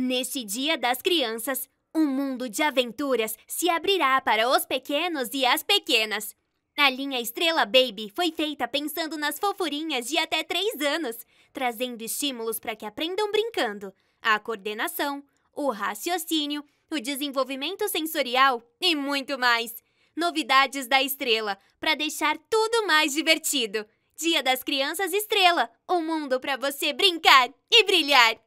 Neste Dia das Crianças, um mundo de aventuras se abrirá para os pequenos e as pequenas. A linha Estrela Baby foi feita pensando nas fofurinhas de até 3 anos, trazendo estímulos para que aprendam brincando, a coordenação, o raciocínio, o desenvolvimento sensorial e muito mais. Novidades da Estrela para deixar tudo mais divertido. Dia das Crianças Estrela, um mundo para você brincar e brilhar.